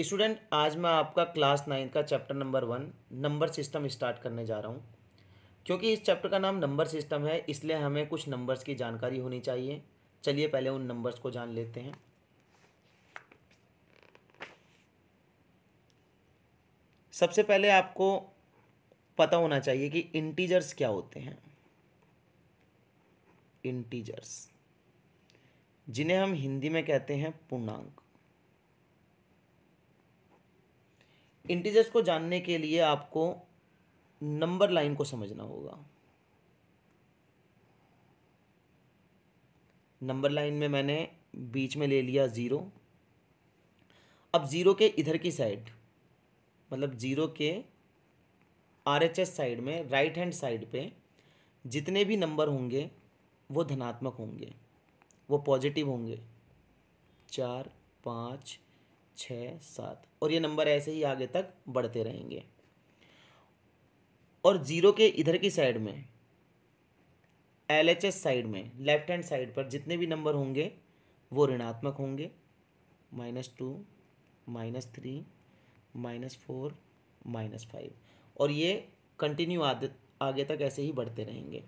student आज मैं आपका क्लास नाइन्थ का chapter number one number system start करने जा रहा हूँ क्योंकि इस चैप्टर का नाम नंबर सिस्टम है इसलिए हमें कुछ नंबर्स की जानकारी होनी चाहिए चलिए पहले उन नंबर्स को जान लेते हैं सबसे पहले आपको पता होना चाहिए कि इंटीजर्स क्या होते हैं इंटीजर्स जिन्हें हम हिंदी में कहते हैं पूर्णांक इंटीजर्स को जानने के लिए आपको नंबर लाइन को समझना होगा नंबर लाइन में मैंने बीच में ले लिया ज़ीरो अब ज़ीरो के इधर की साइड मतलब ज़ीरो के आरएचएस साइड में राइट हैंड साइड पे जितने भी नंबर होंगे वो धनात्मक होंगे वो पॉजिटिव होंगे चार पाँच छः सात और ये नंबर ऐसे ही आगे तक बढ़ते रहेंगे और ज़ीरो के इधर की साइड में एल एच एस साइड में लेफ्ट हैंड साइड पर जितने भी नंबर होंगे वो ऋणात्मक होंगे minus two minus three minus four minus five और ये कंटिन्यू आगे तक ऐसे ही बढ़ते रहेंगे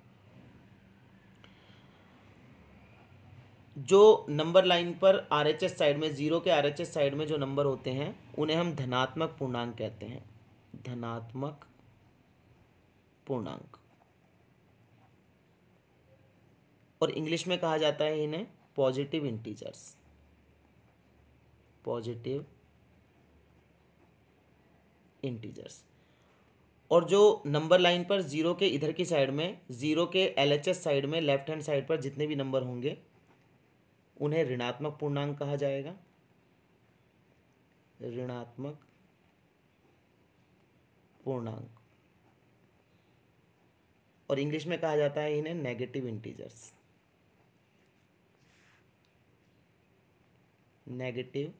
जो नंबर लाइन पर आरएचएस साइड में ज़ीरो के आरएचएस साइड में जो नंबर होते हैं उन्हें हम धनात्मक पूर्णांक कहते हैं धनात्मक पूर्णांक और इंग्लिश में कहा जाता है इन्हें पॉजिटिव इंटीजर्स पॉजिटिव इंटीजर्स और जो नंबर लाइन पर ज़ीरो के इधर की साइड में ज़ीरो के एलएचएस साइड में लेफ्ट हैंड साइड पर जितने भी नंबर होंगे उन्हें ऋणात्मक पूर्णांक कहा जाएगा ऋणात्मक पूर्णांक और इंग्लिश में कहा जाता है इन्हें negative integers negative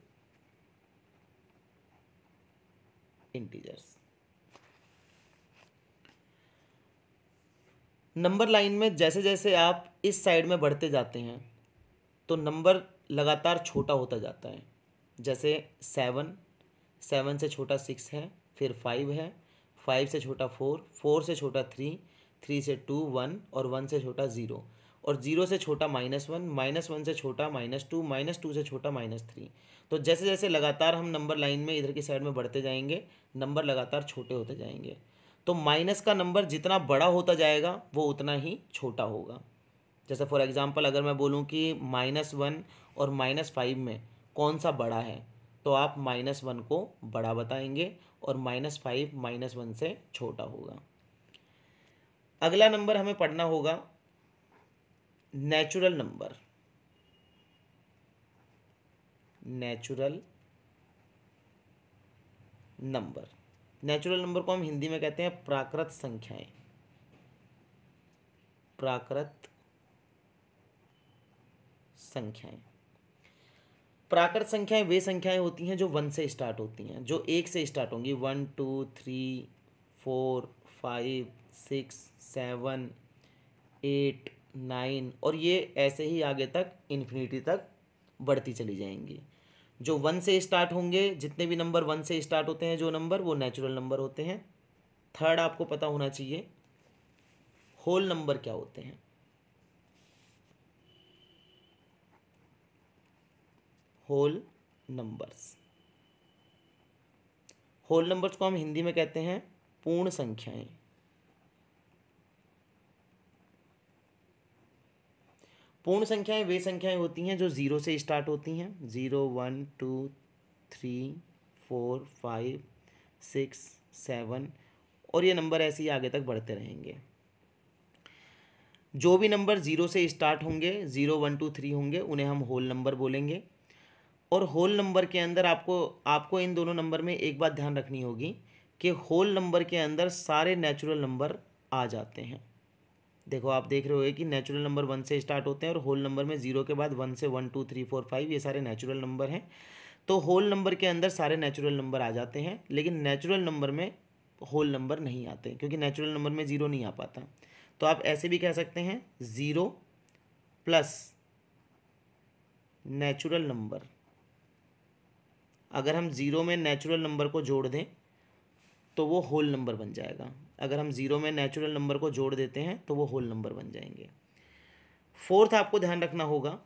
integers number line में जैसे जैसे आप इस साइड में बढ़ते जाते हैं तो नंबर लगातार छोटा होता जाता है जैसे सेवन सेवन से छोटा सिक्स है फिर फाइव है फाइव से छोटा फोर फोर से छोटा थ्री थ्री से टू वन और वन से छोटा ज़ीरो और जीरो से छोटा माइनस वन माइनस वन से छोटा माइनस टू माइनस टू से छोटा माइनस थ्री तो जैसे जैसे लगातार हम नंबर लाइन में इधर की साइड में बढ़ते जाएंगे नंबर लगातार छोटे होते जाएंगे तो माइनस का नंबर जितना बड़ा होता जाएगा वो उतना ही छोटा होगा जैसे फॉर एग्ज़ाम्पल अगर मैं बोलूँ कि माइनस वन और माइनस फाइव में कौन सा बड़ा है तो आप माइनस वन को बड़ा बताएंगे और माइनस फाइव माइनस वन से छोटा होगा अगला नंबर हमें पढ़ना होगा natural number natural number natural number को हम हिंदी में कहते हैं प्राकृत संख्याएं प्राकृत संख्याएं प्राकृत संख्याएं वे संख्याएं होती हैं जो वन से स्टार्ट होती हैं जो एक से स्टार्ट होंगी one two three four five six seven eight nine और ये ऐसे ही आगे तक इन्फिनिटी तक बढ़ती चली जाएंगी जो वन से स्टार्ट होंगे जितने भी नंबर वन से स्टार्ट होते हैं जो नंबर वो नेचुरल नंबर होते हैं थर्ड आपको पता होना चाहिए होल नंबर क्या होते हैं होल नंबर्स होल नंबर्स को हम हिंदी में कहते हैं पूर्ण संख्याएं पूर्ण संख्याएं वे संख्याएं होती हैं जो ज़ीरो से स्टार्ट होती हैं zero one two three four five six seven और ये नंबर ऐसे ही आगे तक बढ़ते रहेंगे जो भी नंबर ज़ीरो से स्टार्ट होंगे ज़ीरो वन टू थ्री होंगे उन्हें हम होल नंबर बोलेंगे और होल नंबर के अंदर आपको आपको इन दोनों नंबर में एक बात ध्यान रखनी होगी कि होल नंबर के अंदर सारे नेचुरल नंबर आ जाते हैं देखो आप देख रहे हो कि नेचुरल नंबर वन से स्टार्ट होते हैं और होल नंबर में ज़ीरो के बाद वन से one two three four five ये सारे नेचुरल नंबर हैं तो होल नंबर के अंदर सारे नेचुरल नंबर आ जाते हैं लेकिन नेचुरल नंबर में होल नंबर नहीं आते क्योंकि नेचुरल नंबर में ज़ीरो नहीं आ पाता तो आप ऐसे भी कह सकते हैं ज़ीरो प्लस नेचुरल नंबर अगर हम ज़ीरो में नेचुरल नंबर को जोड़ दें तो वो होल नंबर बन जाएगा अगर हम ज़ीरो में नेचुरल नंबर को जोड़ देते हैं तो वो होल नंबर बन जाएंगे फोर्थ आपको ध्यान रखना होगा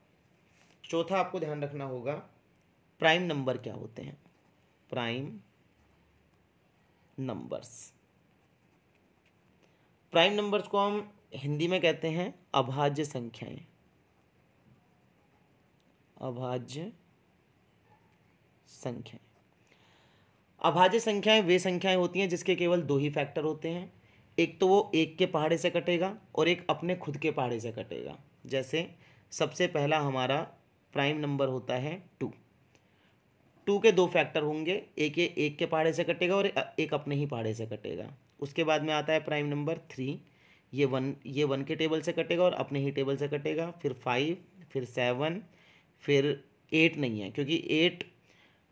चौथा आपको ध्यान रखना होगा प्राइम नंबर क्या होते हैं प्राइम नंबर्स प्राइम नंबर्स को हम हिंदी में कहते हैं अभाज्य संख्याएं अभाज्य संख्याएं अभाज्य संख्याएं वे संख्याएं होती हैं जिसके केवल दो ही फैक्टर होते हैं एक तो वो एक के पहाड़े से कटेगा और एक अपने खुद के पहाड़े से कटेगा जैसे सबसे पहला हमारा प्राइम नंबर होता है टू टू के दो फैक्टर होंगे एक ये एक के पहाड़े से कटेगा और एक अपने ही पहाड़े से कटेगा उसके बाद में आता है प्राइम नंबर थ्री ये वन ये वन के टेबल से कटेगा और अपने ही टेबल से कटेगा फिर फाइव फिर सेवन फिर एट नहीं है क्योंकि एट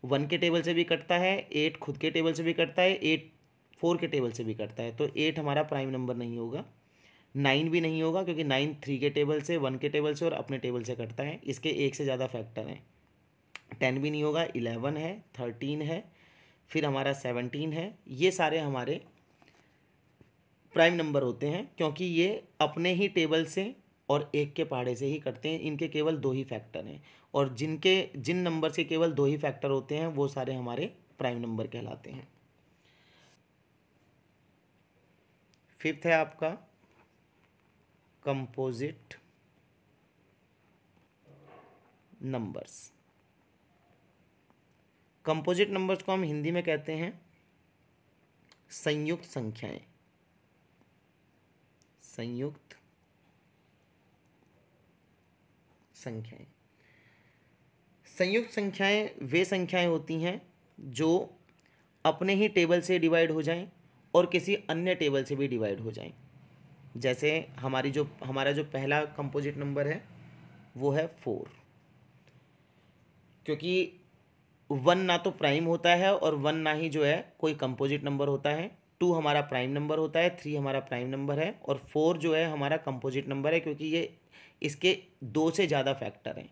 वन के टेबल से भी कटता है एट खुद के टेबल से भी कटता है एट फोर के टेबल से भी कटता है तो एट हमारा प्राइम नंबर नहीं होगा नाइन भी नहीं होगा क्योंकि नाइन थ्री के टेबल से वन के टेबल से और अपने टेबल से कटता है इसके एक से ज़्यादा फैक्टर हैं टेन भी नहीं होगा इलेवन है थर्टीन है फिर हमारा सेवनटीन है ये सारे हमारे प्राइम नंबर होते हैं क्योंकि ये अपने ही टेबल से और एक के पहाड़े से ही कटते हैं इनके केवल दो ही फैक्टर हैं और जिनके जिन नंबर के केवल दो ही फैक्टर होते हैं वो सारे हमारे प्राइम नंबर कहलाते हैं फिफ्थ है आपका कंपोजिट नंबर्स कंपोजिट नंबर्स को हम हिंदी में कहते हैं संयुक्त संख्याएं संयुक्त संख्याएं संयुक्त संख्याएं वे संख्याएं होती हैं जो अपने ही टेबल से डिवाइड हो जाएं और किसी अन्य टेबल से भी डिवाइड हो जाएं जैसे हमारी जो हमारा जो पहला कंपोजिट नंबर है वो है फोर क्योंकि वन ना तो प्राइम होता है और वन ना ही जो है कोई कंपोजिट नंबर होता है टू हमारा प्राइम नंबर होता है थ्री हमारा प्राइम नंबर है और फोर जो है हमारा कंपोजिट नंबर है क्योंकि ये इसके दो से ज़्यादा फैक्टर हैं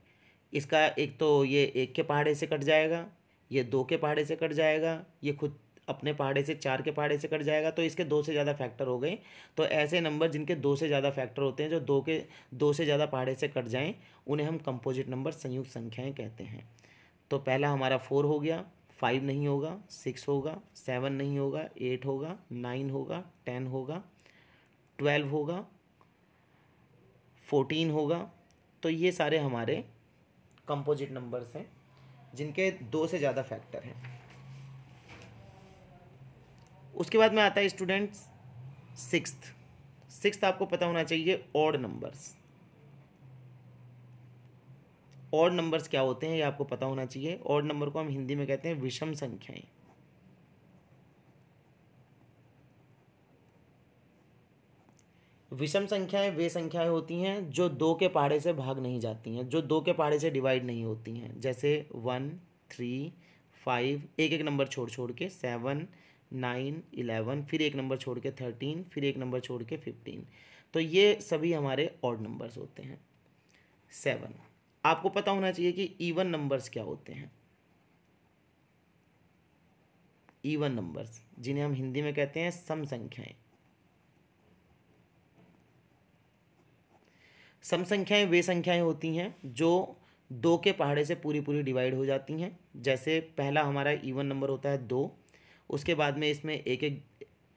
इसका एक तो ये एक के पहाड़े से कट जाएगा ये दो के पहाड़े से कट जाएगा ये खुद अपने पहाड़े से चार के पहाड़े से कट जाएगा तो इसके दो से ज़्यादा फैक्टर हो गए तो ऐसे नंबर जिनके दो से ज़्यादा फैक्टर होते हैं जो दो के दो से ज़्यादा पहाड़े से कट जाएं उन्हें हम कंपोजिट नंबर संयुक्त संख्याएं कहते हैं तो पहला हमारा फोर हो गया फाइव नहीं होगा सिक्स होगा सेवन नहीं होगा एट होगा नाइन होगा टेन होगा ट्वेल्व होगा फोर्टीन होगा तो ये सारे हमारे कंपोजिट नंबर्स हैं जिनके दो से ज़्यादा फैक्टर हैं उसके बाद में आता है स्टूडेंट्स सिक्स सिक्स आपको पता होना चाहिए ऑड नंबर्स ऑड नंबर्स क्या होते हैं ये आपको पता होना चाहिए ऑड नंबर को हम हिंदी में कहते हैं विषम संख्याएं विषम संख्याएं वे संख्याएं होती हैं जो दो के पहाड़े से भाग नहीं जाती हैं जो दो के पहाड़े से डिवाइड नहीं होती हैं जैसे वन थ्री फाइव एक एक नंबर छोड़ छोड़ के सेवन नाइन इलेवन फिर एक नंबर छोड़ के थर्टीन फिर एक नंबर छोड़ के फिफ्टीन तो ये सभी हमारे ऑड नंबर्स होते हैं सेवन आपको पता होना चाहिए कि ईवन नंबर्स क्या होते हैं ईवन नंबर्स जिन्हें हम हिंदी में कहते हैं सम संख्याएं सम संख्याएं वे संख्याएँ होती हैं जो दो के पहाड़े से पूरी पूरी डिवाइड हो जाती हैं जैसे पहला हमारा इवन नंबर होता है दो उसके बाद में इसमें एक एक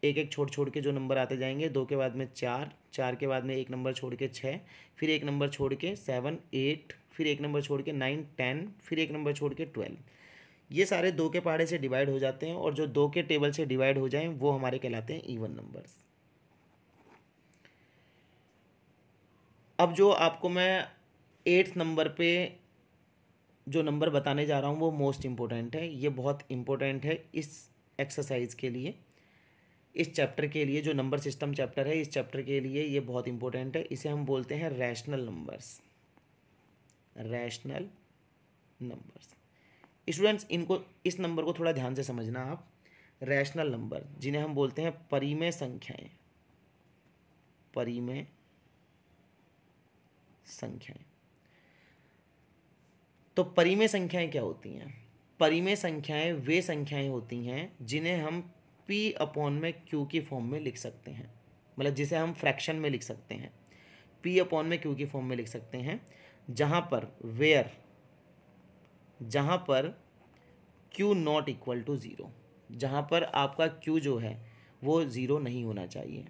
एक एक छोड़ छोड़ के जो नंबर आते जाएंगे दो के बाद में चार चार के बाद में एक नंबर छोड़ के छः फिर एक नंबर छोड़ के सेवन एट फिर एक नंबर छोड़ के नाइन टेन फिर एक नंबर छोड़ के ट्वेल्व ये सारे दो के पहाड़े से डिवाइड हो जाते हैं और जो दो के टेबल से डिवाइड हो जाएँ वो हमारे कहलाते हैं ईवन नंबर्स अब जो आपको मैं एट्थ नंबर पे जो नंबर बताने जा रहा हूँ वो मोस्ट इम्पोर्टेंट है ये बहुत इम्पोर्टेंट है इस एक्सरसाइज के लिए इस चैप्टर के लिए जो नंबर सिस्टम चैप्टर है इस चैप्टर के लिए ये बहुत इंपॉर्टेंट है इसे हम बोलते हैं rational numbers rational numbers students इनको इस नंबर को थोड़ा ध्यान से समझना आप रैशनल नंबर जिन्हें हम बोलते हैं परिमेय संख्याएं परिमेय संख्याएं तो परिमेय संख्याएं क्या होती हैं परिमेय संख्याएं वे संख्याएं होती हैं जिन्हें हम पी अपॉन में क्यू की फॉर्म में लिख सकते हैं मतलब जिसे हम फ्रैक्शन में लिख सकते हैं पी अपॉन में क्यू की फॉर्म में लिख सकते हैं जहाँ पर वेयर जहाँ पर q not equal to zero जहाँ पर आपका क्यू जो है वो ज़ीरो नहीं होना चाहिए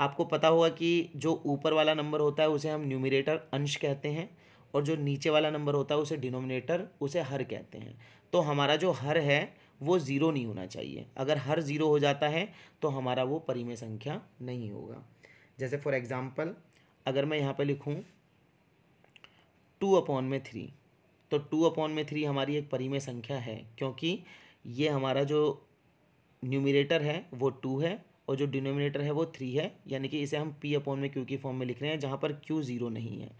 आपको पता होगा कि जो ऊपर वाला नंबर होता है उसे हम न्यूमिरेटर अंश कहते हैं और जो नीचे वाला नंबर होता है उसे डिनोमिनेटर उसे हर कहते हैं तो हमारा जो हर है वो ज़ीरो नहीं होना चाहिए अगर हर ज़ीरो हो जाता है तो हमारा वो परिमेय संख्या नहीं होगा जैसे फॉर एग्ज़ाम्पल अगर मैं यहाँ पर लिखूँ टू अपॉन में थ्री तो टू अपॉन में थ्री हमारी एक परिमेय संख्या है क्योंकि ये हमारा जो न्यूमिरेटर है वो टू है और जो डिनोमिनेटर है वो थ्री है यानी कि इसे हम पी अपॉन में क्यू की फॉर्म में लिख रहे हैं जहाँ पर क्यू ज़ीरो नहीं है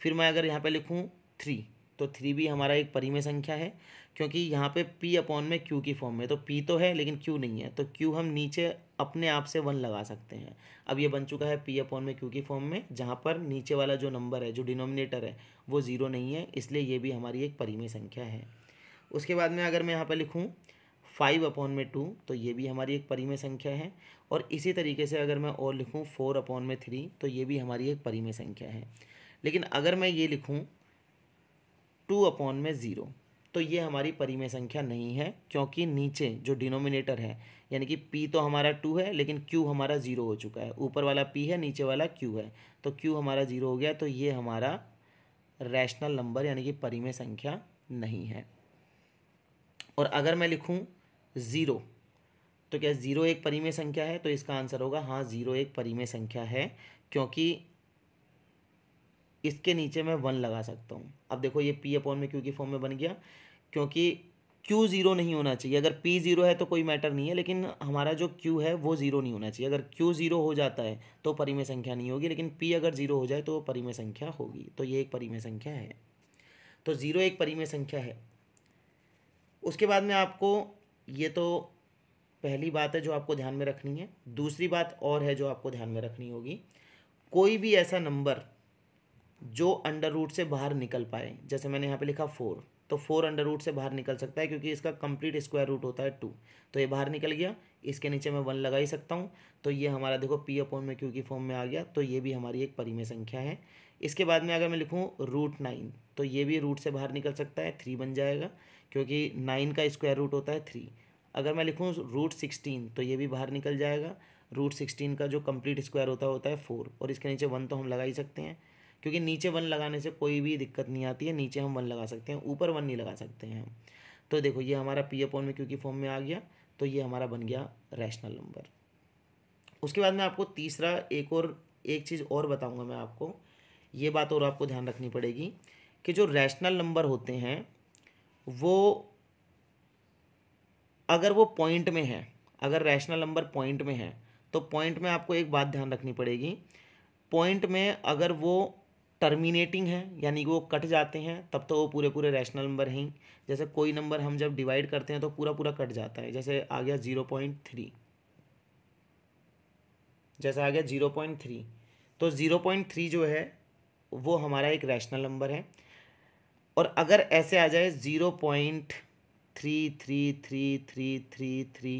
फिर मैं अगर यहाँ पर लिखूँ थ्री तो थ्री भी हमारा एक परिमेय संख्या है क्योंकि यहाँ पे p अपॉन में q की फॉर्म में तो p तो है लेकिन q नहीं है तो q हम नीचे अपने आप से वन लगा सकते हैं अब ये बन चुका है p अपॉन में q की फॉर्म में जहाँ पर नीचे वाला जो नंबर है जो डिनोमिनेटर है वो ज़ीरो नहीं है इसलिए ये भी हमारी एक परिमेय संख्या है उसके बाद में अगर मैं यहाँ पर लिखूँ फाइव अपॉन में टू तो ये भी हमारी एक परिमेय संख्या है और इसी तरीके से अगर मैं और लिखूँ फोर अपॉन में थ्री तो ये भी हमारी एक परिमेय संख्या है लेकिन अगर मैं ये लिखूँ टू अपॉन में ज़ीरो तो ये हमारी परिमेय संख्या नहीं है क्योंकि नीचे जो डिनोमिनेटर है यानी कि पी तो हमारा टू है लेकिन क्यू हमारा ज़ीरो हो चुका है ऊपर वाला पी है नीचे वाला क्यू है तो क्यू हमारा ज़ीरो हो गया तो ये हमारा रैशनल नंबर यानी कि परिमेय संख्या नहीं है और अगर मैं लिखूँ ज़ीरो तो क्या ज़ीरो एक परिमेय संख्या है तो इसका आंसर होगा हाँ ज़ीरो एक परिमेय संख्या है क्योंकि इसके नीचे मैं वन लगा सकता हूँ अब देखो ये पी अपॉन में क्यू की फॉर्म में बन गया क्योंकि क्यू ज़ीरो नहीं होना चाहिए अगर पी ज़ीरो है तो कोई मैटर नहीं है लेकिन हमारा जो क्यू है वो ज़ीरो नहीं होना चाहिए अगर क्यू ज़ीरो हो जाता है तो परिमेय संख्या नहीं होगी लेकिन पी अगर ज़ीरो हो जाए तो वो परिमेय संख्या होगी तो ये एक परिमेय संख्या है तो ज़ीरो एक परिमेय संख्या है उसके बाद में आपको ये तो पहली बात है जो आपको ध्यान में रखनी है दूसरी बात और है जो आपको ध्यान में रखनी होगी कोई भी ऐसा नंबर जो अंडर रूट से बाहर निकल पाए जैसे मैंने यहाँ पे लिखा फोर तो फोर अंडर रूट से बाहर निकल सकता है क्योंकि इसका कंप्लीट स्क्वायर रूट होता है टू तो ये बाहर निकल गया इसके नीचे मैं वन लगा ही सकता हूँ तो ये हमारा देखो पी अपॉन में क्यू की फॉर्म में आ गया तो ये भी हमारी एक परिमय संख्या है इसके बाद में अगर मैं लिखूँ रूट नाइन तो ये भी रूट से बाहर निकल सकता है थ्री बन जाएगा क्योंकि नाइन का स्क्वायर रूट होता है थ्री अगर मैं लिखूँ रूट सिक्सटीन तो ये भी बाहर निकल जाएगा रूट सिक्सटीन का जो कंप्लीट स्क्वायर होता होता है फोर और इसके नीचे वन तो हम लगा ही सकते हैं क्योंकि नीचे वन लगाने से कोई भी दिक्कत नहीं आती है नीचे हम वन लगा सकते हैं ऊपर वन नहीं लगा सकते हैं हम तो देखो ये हमारा पी अपॉन में क्योंकि फॉर्म में आ गया तो ये हमारा बन गया रैशनल नंबर उसके बाद में आपको तीसरा एक और एक चीज़ और बताऊँगा मैं आपको ये बात और आपको ध्यान रखनी पड़ेगी कि जो रैशनल नंबर होते हैं वो अगर वो पॉइंट में है अगर रैशनल नंबर पॉइंट में है तो पॉइंट में आपको एक बात ध्यान रखनी पड़ेगी पॉइंट में अगर वो टर्मिनेटिंग है यानी कि वो कट जाते हैं तब तो वो पूरे पूरे रैशनल नंबर हैं जैसे कोई नंबर हम जब डिवाइड करते हैं तो पूरा पूरा कट जाता है जैसे आ गया ज़ीरो पॉइंट थ्री जैसे आ गया ज़ीरो पॉइंट थ्री तो ज़ीरो पॉइंट थ्री जो है वो हमारा एक रैशनल नंबर है और अगर ऐसे आ जाए zero point three three three three three three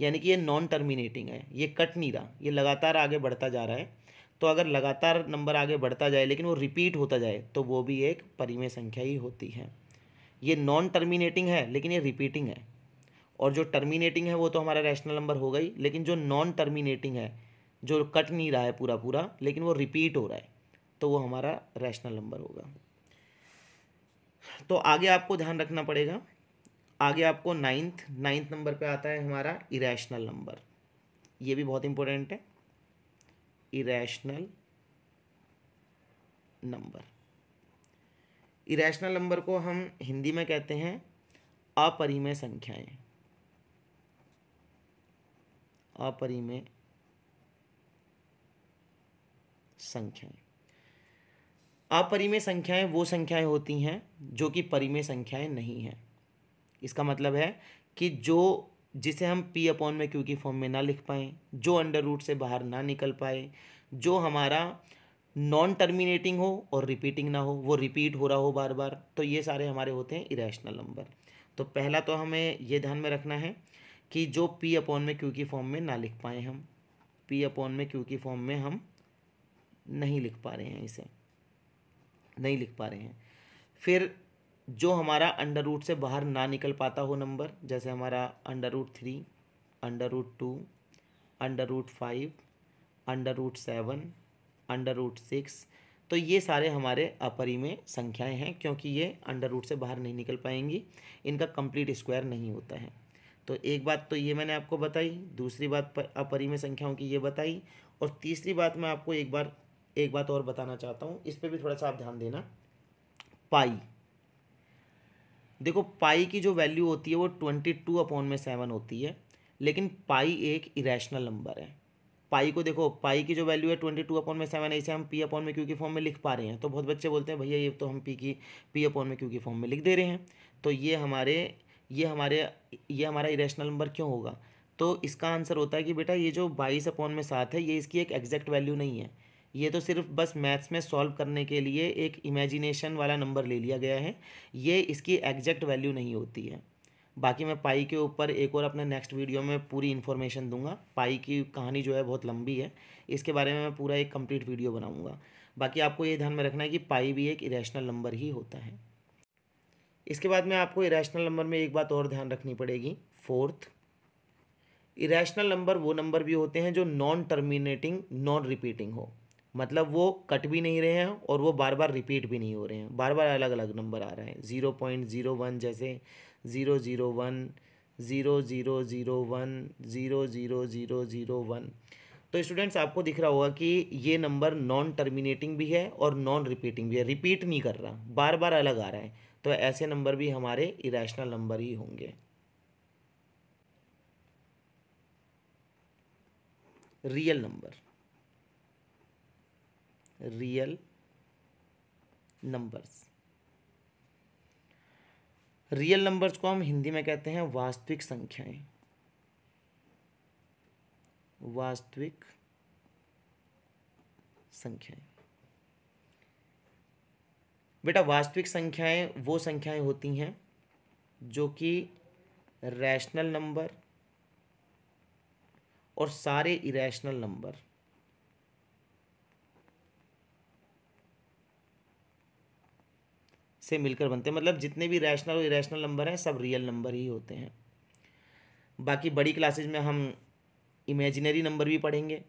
यानी कि ये नॉन टर्मिनेटिंग है ये कट नहीं रहा ये लगातार आगे बढ़ता जा रहा है तो अगर लगातार नंबर आगे बढ़ता जाए लेकिन वो रिपीट होता जाए तो वो भी एक परिमेय संख्या ही होती है ये नॉन टर्मिनेटिंग है लेकिन ये रिपीटिंग है और जो टर्मिनेटिंग है वो तो हमारा रैशनल नंबर हो गई लेकिन जो नॉन टर्मिनेटिंग है जो कट नहीं रहा है पूरा पूरा लेकिन वो रिपीट हो रहा है तो वो हमारा रैशनल नंबर होगा तो आगे आपको ध्यान रखना पड़ेगा आगे आपको नाइन्थ नाइन्थ नंबर पे आता है हमारा इरेशनल नंबर ये भी बहुत इंपॉर्टेंट है इरेशनल नंबर इरेशनल नंबर को हम हिंदी में कहते हैं अपरिमेय संख्याएं अपरिमेय संख्याएं अपरिमेय संख्याएं वो संख्याएं होती हैं जो कि परिमेय संख्याएं नहीं हैं इसका मतलब है कि जो जिसे हम पी अपॉन में क्यू की फॉर्म में ना लिख पाएँ जो अंडर रूट से बाहर ना निकल पाए जो हमारा नॉन टर्मिनेटिंग हो और रिपीटिंग ना हो वो रिपीट हो रहा हो बार बार तो ये सारे हमारे होते हैं इरेशनल नंबर तो पहला तो हमें ये ध्यान में रखना है कि जो पी अपॉन में क्यू की फॉर्म में ना लिख पाए हम पी अपॉन में क्यू की फॉर्म में हम नहीं लिख पा रहे हैं इसे नहीं लिख पा रहे हैं फिर जो हमारा अंडर रूट से बाहर ना निकल पाता हो नंबर जैसे हमारा under root three under root two under root five under root seven under root six तो ये सारे हमारे अपरी में संख्याएं हैं क्योंकि ये अंडर रूट से बाहर नहीं निकल पाएंगी इनका कंप्लीट स्क्वायर नहीं होता है तो एक बात तो ये मैंने आपको बताई दूसरी बात पर अपरी में संख्याओं की ये बताई और तीसरी बात मैं आपको एक बार एक बात और बताना चाहता हूँ इस पर भी थोड़ा सा आप ध्यान देना पाई देखो पाई की जो वैल्यू होती है वो ट्वेंटी टू अपॉन में सेवन होती है लेकिन पाई एक इरेशनल नंबर है पाई को देखो पाई की जो वैल्यू है ट्वेंटी टू अपॉन में सेवन ऐसे हम पी अपॉन में क्यू की फॉर्म में लिख पा रहे हैं तो बहुत बच्चे बोलते हैं भैया ये तो हम पी की पी अपॉन में क्यू की फॉर्म में लिख दे रहे हैं तो ये हमारे ये हमारे ये हमारा इरेशनल नंबर क्यों होगा तो इसका आंसर होता है कि बेटा ये जो बाईस अपॉन में सात है ये इसकी एक एग्जैक्ट वैल्यू नहीं है ये तो सिर्फ बस मैथ्स में सॉल्व करने के लिए एक इमेजिनेशन वाला नंबर ले लिया गया है ये इसकी एग्जैक्ट वैल्यू नहीं होती है बाकी मैं पाई के ऊपर एक और अपने नेक्स्ट वीडियो में पूरी इन्फॉर्मेशन दूंगा पाई की कहानी जो है बहुत लंबी है इसके बारे में मैं पूरा एक कंप्लीट वीडियो बनाऊंगा बाकी आपको ये ध्यान में रखना है कि पाई भी एक इरेशनल नंबर ही होता है इसके बाद में आपको इरेशनल नंबर में एक बात और ध्यान रखनी पड़ेगी फोर्थ इरेशनल नंबर वो नंबर भी होते हैं जो नॉन टर्मिनेटिंग नॉन रिपीटिंग हो मतलब वो कट भी नहीं रहे हैं और वो बार बार रिपीट भी नहीं हो रहे हैं बार बार अलग अलग नंबर आ रहे हैं ज़ीरो पॉइंट ज़ीरो वन जैसे zero zero one zero zero zero one zero zero zero zero one तो स्टूडेंट्स आपको दिख रहा होगा कि ये नंबर नॉन टर्मिनेटिंग भी है और नॉन रिपीटिंग भी है रिपीट नहीं कर रहा बार बार अलग आ रहा है तो ऐसे नंबर भी हमारे इरेशनल नंबर ही होंगे real number real numbers real numbers को हम हिंदी में कहते हैं वास्तविक संख्याएं वास्तविक संख्याएं बेटा वास्तविक संख्याएं वो संख्याएं होती हैं जो कि रैशनल नंबर और सारे इरेशनल नंबर से मिलकर बनते हैं मतलब जितने भी रैशनल और इरेशनल नंबर हैं सब रियल नंबर ही होते हैं बाकी बड़ी क्लासेज में हम इमेजिनरी नंबर भी पढ़ेंगे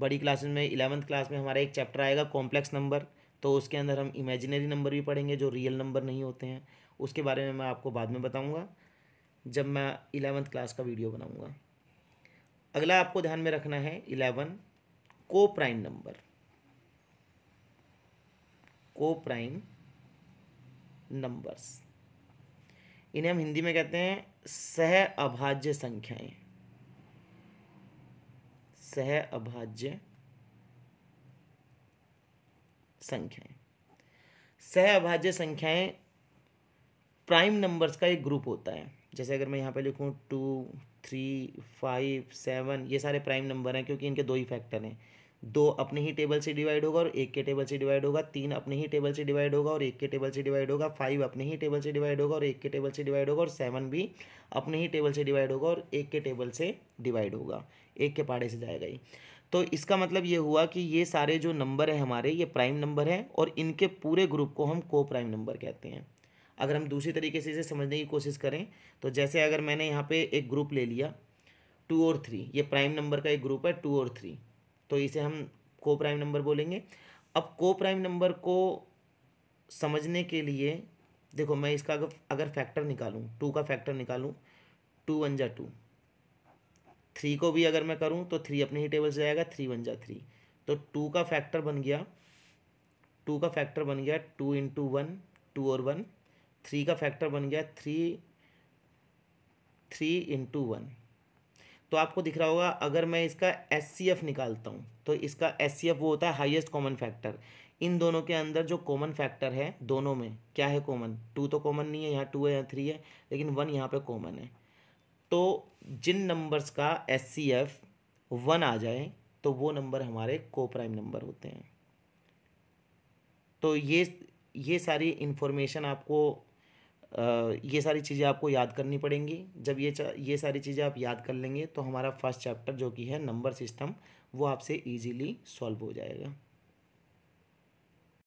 बड़ी क्लासेज में इलेवंथ क्लास में हमारा एक चैप्टर आएगा कॉम्प्लेक्स नंबर तो उसके अंदर हम इमेजिनरी नंबर भी पढ़ेंगे जो रियल नंबर नहीं होते हैं उसके बारे में मैं आपको बाद में बताऊँगा जब मैं इलेवंथ क्लास का वीडियो बनाऊँगा अगला आपको ध्यान में रखना है इलेवन को प्राइम नंबर को प्राइम नंबर्स इन्हें हम हिंदी में कहते हैं सह अभाज्य संख्याएं सह अभाज्य संख्याएं सह अभाज्य संख्याएं प्राइम नंबर्स का एक ग्रुप होता है जैसे अगर मैं यहाँ पे लिखूँ टू थ्री फाइव सेवन ये सारे प्राइम नंबर हैं क्योंकि इनके दो ही फैक्टर हैं दो अपने ही टेबल से डिवाइड होगा और एक के टेबल से डिवाइड होगा तीन अपने ही टेबल से डिवाइड होगा और एक के टेबल से डिवाइड होगा फाइव अपने ही टेबल से डिवाइड होगा और एक के टेबल से डिवाइड होगा और सेवन भी अपने ही टेबल से डिवाइड होगा और एक के टेबल से डिवाइड होगा एक के पाड़े से जाएगा ही तो इसका मतलब ये हुआ कि ये सारे जो नंबर है हमारे ये प्राइम नंबर हैं और इनके पूरे ग्रुप को हम को प्राइम नंबर कहते हैं अगर हम दूसरी तरीके से इसे समझने की कोशिश करें तो जैसे अगर मैंने यहाँ पे एक ग्रुप ले लिया टू और थ्री ये प्राइम नंबर का एक ग्रुप है टू और थ्री तो इसे हम को प्राइम नंबर बोलेंगे अब को प्राइम नंबर को समझने के लिए देखो मैं इसका अगर अगर फैक्टर निकालूं टू का फैक्टर निकालूं टू वन जा टू थ्री को भी अगर मैं करूं तो थ्री अपने ही टेबल से जाएगा थ्री वन जा थ्री तो टू का फैक्टर बन गया टू का फैक्टर बन गया टू इंटू वन टू और वन थ्री का फैक्टर बन गया थ्री थ्री इंटू वन तो आपको दिख रहा होगा अगर मैं इसका एस निकालता हूँ तो इसका एस वो होता है हाइएस्ट कॉमन फैक्टर इन दोनों के अंदर जो कॉमन फैक्टर है दोनों में क्या है कॉमन टू तो कॉमन नहीं है यहाँ टू है यहाँ थ्री है लेकिन वन यहाँ पे कॉमन है तो जिन नंबर्स का एस सी एफ वन आ जाए तो वो नंबर हमारे को प्राइम नंबर होते हैं तो ये ये सारी इन्फॉर्मेशन आपको ये सारी चीज़ें आपको याद करनी पड़ेंगी जब ये ये सारी चीज़ें आप याद कर लेंगे तो हमारा फर्स्ट चैप्टर जो कि है नंबर सिस्टम वो आपसे ईजीली सॉल्व हो जाएगा